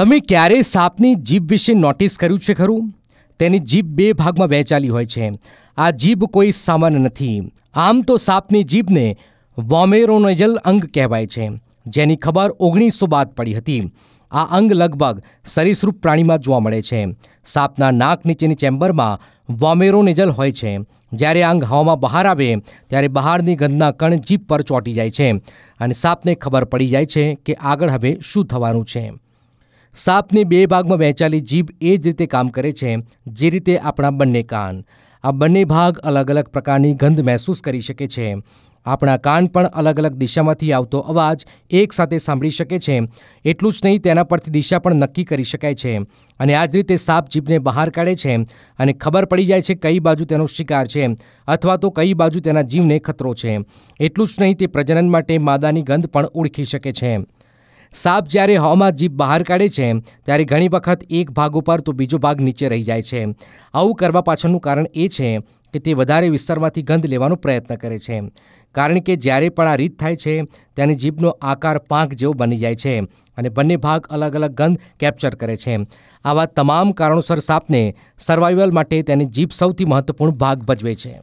તમે ક્યારેય સાપની જીભ વિશે નોટિસ કર્યું છે ખરું તેની જીભ બે ભાગમાં વહેંચાલી હોય છે આ જીભ કોઈ સામાન્ય નથી આમ તો સાપની જીભને વોમેરોનજલ અંગ કહેવાય છે જેની ખબર ઓગણીસો બાદ પડી હતી આ અંગ લગભગ સરીસૃપ પ્રાણીમાં જોવા મળે છે સાપના નાક નીચેની ચેમ્બરમાં વોમેરોનેજલ હોય છે જ્યારે અંગ હવામાં બહાર આવે ત્યારે બહારની ગંધના કણ જીભ પર ચોંટી જાય છે અને સાપને ખબર પડી જાય છે કે આગળ હવે શું થવાનું છે સાપને બે ભાગમાં વહેંચાલી જીભ એ જ રીતે કામ કરે છે જે રીતે આપણા બંને કાન આ બંને ભાગ અલગ અલગ પ્રકારની ગંધ મહેસૂસ કરી શકે છે આપણા કાન પણ અલગ અલગ દિશામાંથી આવતો અવાજ એકસાથે સાંભળી શકે છે એટલું જ નહીં તેના પરથી દિશા પણ નક્કી કરી શકાય છે અને આ જ રીતે સાપ જીભને બહાર કાઢે છે અને ખબર પડી જાય છે કઈ બાજુ તેનો શિકાર છે અથવા તો કઈ બાજુ તેના જીવને ખતરો છે એટલું જ નહીં તે પ્રજનન માટે માદાની ગંધ પણ ઓળખી શકે છે સાપ જ્યારે હવામાં જીભ બહાર કાઢે છે ત્યારે ઘણી વખત એક ભાગ ઉપર તો બીજો ભાગ નીચે રહી જાય છે આવું કરવા પાછળનું કારણ એ છે કે તે વધારે વિસ્તારમાંથી ગંધ લેવાનો પ્રયત્ન કરે છે કારણ કે જ્યારે પણ આ રીત થાય છે ત્યારે જીભનો આકાર પાંખ જેવો બની જાય છે અને બંને ભાગ અલગ અલગ ગંધ કેપ્ચર કરે છે આવા તમામ કારણોસર સાપને સર્વાઇવલ માટે તેની જીભ સૌથી મહત્વપૂર્ણ ભાગ ભજવે છે